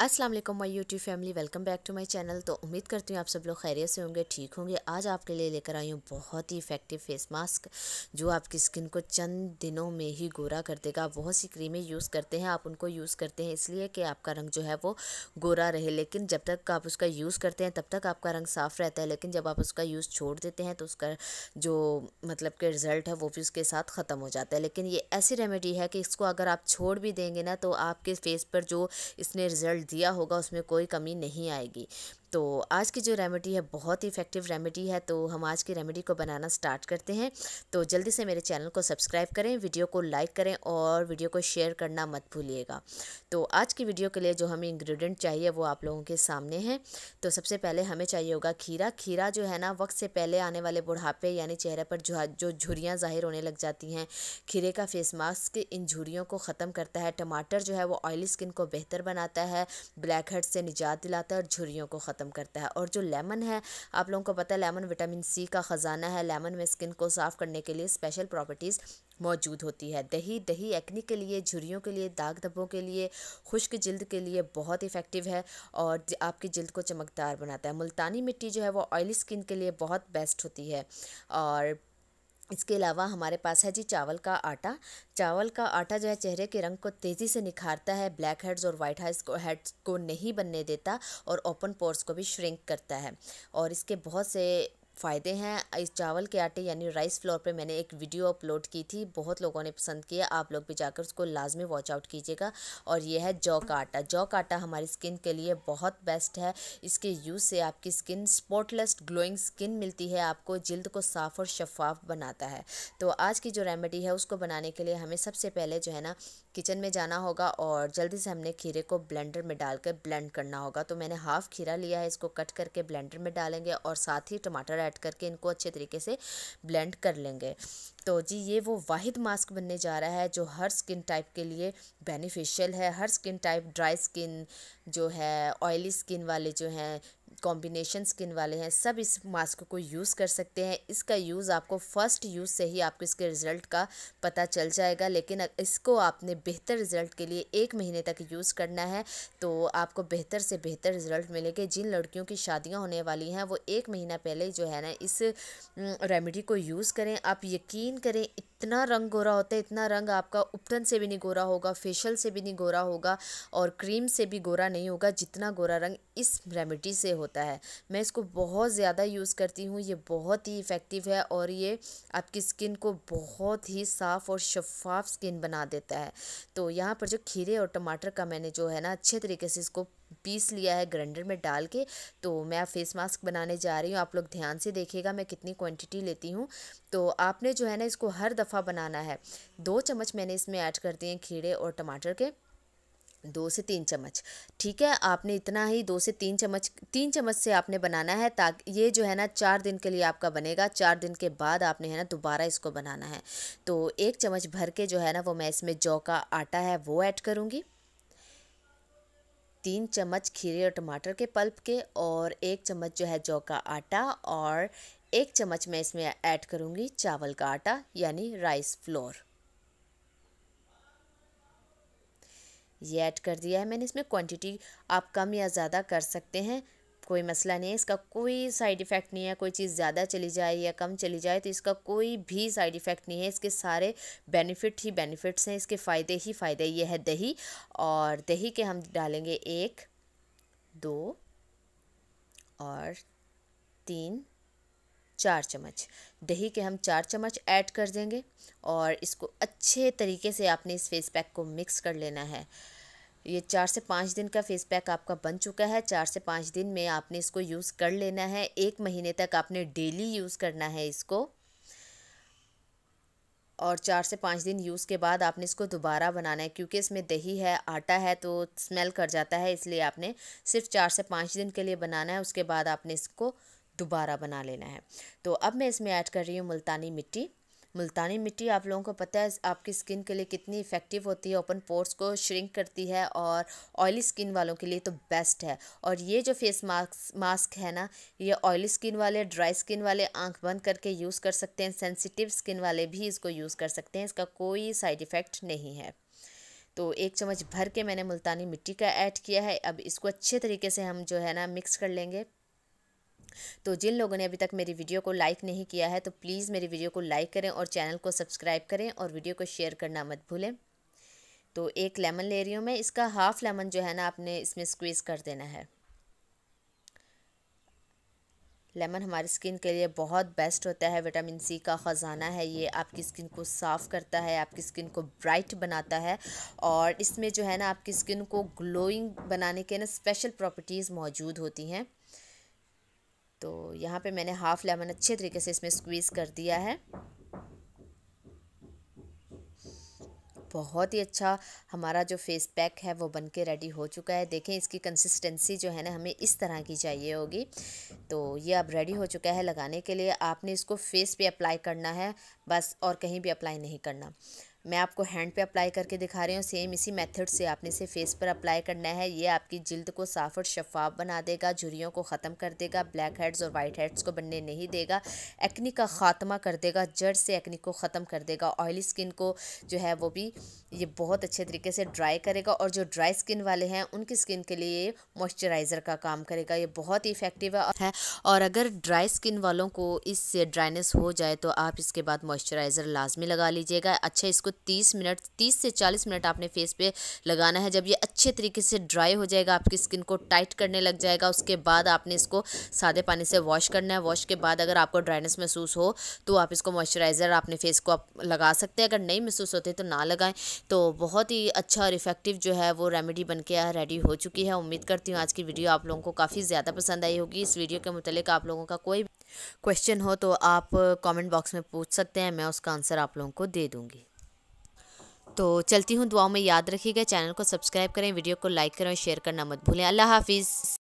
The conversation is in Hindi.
अस्सलाम वालेकुम my YouTube family welcome back to my channel तो उम्मीद करती हूँ आप सब लोग खैरियत से होंगे ठीक होंगे आज आपके लिए लेकर आई हूँ बहुत ही इफ़ेक्टिव फेस मास्क जो आपकी स्किन को चंद दिनों में ही गोरा कर देगा बहुत सी क्रीमें यूज़ करते हैं आप उनको यूज़ करते हैं इसलिए कि आपका रंग जो है वो गोरा रहे लेकिन जब तक आप उसका यूज़ करते हैं तब तक आपका रंग साफ़ रहता है लेकिन जब आप उसका यूज़ छोड़ देते हैं तो उसका जो मतलब के रिज़ल्ट है वो भी उसके साथ ख़त्म हो जाता है लेकिन ये ऐसी रेमेडी है कि इसको अगर आप छोड़ भी देंगे ना तो आपके फेस पर जो इसने रिज़ल्ट दिया होगा उसमें कोई कमी नहीं आएगी तो आज की जो रेमेडी है बहुत ही इफ़ेक्टिव रेमेडी है तो हम आज की रेमेडी को बनाना स्टार्ट करते हैं तो जल्दी से मेरे चैनल को सब्सक्राइब करें वीडियो को लाइक करें और वीडियो को शेयर करना मत भूलिएगा तो आज की वीडियो के लिए जो हमें इंग्रेडिएंट चाहिए वो आप लोगों के सामने हैं तो सबसे पहले हमें चाहिए होगा खीरा खीरा जो है ना वक्त से पहले आने वाले बुढ़ापे यानी चेहरे पर जो झुरियाँ ज़ाहिर होने लग जाती हैं खीरे का फेस मास्क इन झुरियों को ख़त्म करता है टमाटर जो है वो ऑयली स्किन को बेहतर बनाता है ब्लैक हेड से निजात दिलाता है और झुरियों को ख़त्म ख़त्म करता है और जो लेमन है आप लोगों को पता है लेमन विटामिन सी का ख़जाना है लेमन में स्किन को साफ़ करने के लिए स्पेशल प्रॉपर्टीज़ मौजूद होती है दही दही एक्नी के लिए झुरियों के लिए दाग धब्बों के लिए खुश्क जल्द के लिए बहुत इफ़ेक्टिव है और आपकी जल्द को चमकदार बनाता है मुल्तानी मिट्टी जो है वो ऑयली स्किन के लिए बहुत बेस्ट होती है और इसके अलावा हमारे पास है जी चावल का आटा चावल का आटा जो है चेहरे के रंग को तेज़ी से निखारता है ब्लैक हेड्स और वाइट हेड्स को हेड्स को नहीं बनने देता और ओपन पोर्स को भी श्रिंक करता है और इसके बहुत से फ़ायदे हैं इस चावल के आटे यानी राइस फ्लोर पे मैंने एक वीडियो अपलोड की थी बहुत लोगों ने पसंद किया आप लोग भी जाकर उसको लाजमी वॉच आउट कीजिएगा और यह है जौ का आटा जौ का आटा हमारी स्किन के लिए बहुत बेस्ट है इसके यूज़ से आपकी स्किन स्पॉटलेस ग्लोइंग स्किन मिलती है आपको जल्द को साफ़ और शफाफ बनाता है तो आज की जो रेमेडी है उसको बनाने के लिए हमें सबसे पहले जो है ना किचन में जाना होगा और जल्दी से हमने खीरे को ब्लेंडर में डालकर ब्लेंड करना होगा तो मैंने हाफ़ खीरा लिया है इसको कट करके ब्लेंडर में डालेंगे और साथ ही टमाटर ऐड करके इनको अच्छे तरीके से ब्लेंड कर लेंगे तो जी ये वो वाहिद मास्क बनने जा रहा है जो हर स्किन टाइप के लिए बेनिफिशियल है हर स्किन टाइप ड्राई स्किन जो है ऑयली स्किन वाले जो हैं कॉम्बिनेशन स्किन वाले हैं सब इस मास्क को यूज़ कर सकते हैं इसका यूज़ आपको फर्स्ट यूज़ से ही आपको इसके रिज़ल्ट का पता चल जाएगा लेकिन इसको आपने बेहतर रिज़ल्ट के लिए एक महीने तक यूज़ करना है तो आपको बेहतर से बेहतर रिज़ल्ट मिलेंगे जिन लड़कियों की शादियाँ होने वाली हैं वो एक महीना पहले जो है ना इस रेमेडी को यूज़ करें आप यकीन करें इतना रंग गोरा होता है इतना रंग आपका उपटन से भी नहीं गोरा होगा फेशियल से भी नहीं गोरा होगा और क्रीम से भी गोरा नहीं होगा जितना गोरा रंग इस रेमेडी से होता होता है मैं इसको बहुत ज़्यादा यूज़ करती हूँ ये बहुत ही इफ़ेक्टिव है और ये आपकी स्किन को बहुत ही साफ़ और शफाफ स्किन बना देता है तो यहाँ पर जो खीरे और टमाटर का मैंने जो है ना अच्छे तरीके से इसको पीस लिया है ग्राइंडर में डाल के तो मैं फेस मास्क बनाने जा रही हूँ आप लोग ध्यान से देखिएगा मैं कितनी क्वांटिटी लेती हूँ तो आपने जो है ना इसको हर दफ़ा बनाना है दो चम्मच मैंने इसमें ऐड कर दिए खीरे और टमाटर के दो से तीन चम्मच ठीक है आपने इतना ही दो से तीन चम्मच तीन चम्मच से आपने बनाना है ताकि ये जो है ना चार दिन के लिए आपका बनेगा चार दिन के बाद आपने है ना दोबारा इसको बनाना है तो एक चम्मच भर के जो है ना वो मैं इसमें जौ का आटा है वो ऐड करूँगी तीन चम्मच खीरे और टमाटर के पल्प के और एक चम्मच जो है जौ का आटा और एक चम्मच मैं इसमें ऐड करूँगी चावल का आटा यानी राइस फ्लोर ये ऐड कर दिया है मैंने इसमें क्वांटिटी आप कम या ज़्यादा कर सकते हैं कोई मसला नहीं है इसका कोई साइड इफ़ेक्ट नहीं है कोई चीज़ ज़्यादा चली जाए या कम चली जाए तो इसका कोई भी साइड इफ़ेक्ट नहीं है इसके सारे बेनिफिट ही बेनिफिट्स हैं इसके फ़ायदे ही फ़ायदे ये है दही और दही के हम डालेंगे एक दो और तीन चार चम्मच दही के हम चार चम्मच ऐड कर देंगे और इसको अच्छे तरीके से आपने इस फेस पैक को मिक्स कर लेना है ये चार से पाँच दिन का फेस पैक आपका बन चुका है चार से पाँच दिन में आपने इसको यूज़ कर लेना है एक महीने तक आपने डेली यूज़ करना है इसको और चार से पाँच दिन यूज़ के बाद आपने इसको दोबारा बनाना है क्योंकि इसमें दही है आटा है तो स्मेल कर जाता है इसलिए आपने सिर्फ चार से पाँच दिन के लिए बनाना है उसके बाद आपने इसको दोबारा बना लेना है तो अब मैं इसमें ऐड कर रही हूँ मुल्तानी मिट्टी मुल्तानी मिट्टी आप लोगों को पता है आपकी स्किन के लिए कितनी इफ़ेक्टिव होती है ओपन पोर्स को श्रिंक करती है और ऑयली स्किन वालों के लिए तो बेस्ट है और ये जो फेस मास्क मास्क है ना ये ऑयली स्किन वाले ड्राई स्किन वाले आंख बंद करके यूज़ कर सकते हैं सेंसिटिव स्किन वाले भी इसको यूज़ कर सकते हैं इसका कोई साइड इफ़ेक्ट नहीं है तो एक चम्मच भर के मैंने मुल्तानी मिट्टी का ऐड किया है अब इसको अच्छे तरीके से हम जो है ना मिक्स कर लेंगे तो जिन लोगों ने अभी तक मेरी वीडियो को लाइक नहीं किया है तो प्लीज़ मेरी वीडियो को लाइक करें और चैनल को सब्सक्राइब करें और वीडियो को शेयर करना मत भूलें तो एक लेमन ले रही हूँ मैं इसका हाफ लेमन जो है ना आपने इसमें स्क्वीज़ कर देना है लेमन हमारी स्किन के लिए बहुत बेस्ट होता है विटामिन सी का ख़जाना है ये आपकी स्किन को साफ़ करता है आपकी स्किन को ब्राइट बनाता है और इसमें जो है ना आपकी स्किन को ग्लोइंग बनाने के ना स्पेशल प्रॉपर्टीज़ मौजूद होती हैं तो यहाँ पे मैंने हाफ़ लेमन अच्छे तरीके से इसमें स्क्वीज़ कर दिया है बहुत ही अच्छा हमारा जो फेस पैक है वो बन के रेडी हो चुका है देखें इसकी कंसिस्टेंसी जो है ना हमें इस तरह की चाहिए होगी तो ये अब रेडी हो चुका है लगाने के लिए आपने इसको फेस पे अप्लाई करना है बस और कहीं भी अप्लाई नहीं करना मैं आपको हैंड पे अप्लाई करके दिखा रही हूँ सेम इसी मेथड से आपने इसे फेस पर अप्लाई करना है ये आपकी जिल्द को साफ और शफाफ बना देगा झुरियों को ख़त्म कर देगा ब्लैक हेड्स और वाइट हेड्स को बनने नहीं देगा एक्नी का ख़ात्मा कर देगा जड़ से एक्नी को ख़त्म कर देगा ऑयली स्किन को जो है वो भी ये बहुत अच्छे तरीके से ड्राई करेगा और जो ड्राई स्किन वाले हैं उनकी स्किन के लिए मॉइस्चराइज़र का काम करेगा ये बहुत ही इफ़ेक्टिव है और अगर ड्राई स्किन वालों को इससे ड्राइनेस हो जाए तो आप इसके बाद मॉइस्चराइज़र लाजमी लगा लीजिएगा अच्छा इसको तीस मिनट तीस से चालीस मिनट आपने फेस पे लगाना है जब ये अच्छे तरीके से ड्राई हो जाएगा आपकी स्किन को टाइट करने लग जाएगा उसके बाद आपने इसको सादे पानी से वॉश करना है वॉश के बाद अगर आपको ड्राइनेस महसूस हो तो आप इसको मॉइस्चराइज़र अपने फेस को आप लगा सकते हैं अगर नहीं महसूस होते तो ना लगाएं तो बहुत ही अच्छा और इफेक्टिव जो है वो रेमेडी बन के रेडी हो चुकी है उम्मीद करती हूँ आज की वीडियो आप लोगों को काफ़ी ज़्यादा पसंद आई होगी इस वीडियो के मुतलिक आप लोगों का कोई क्वेश्चन हो तो आप कमेंट बॉक्स में पूछ सकते हैं मैं उसका आंसर आप लोगों को दे दूँगी तो चलती हूँ दुआओं में याद रखिएगा चैनल को सब्सक्राइब करें वीडियो को लाइक करें और शेयर करना मत भूलें अल्लाह हाफिज़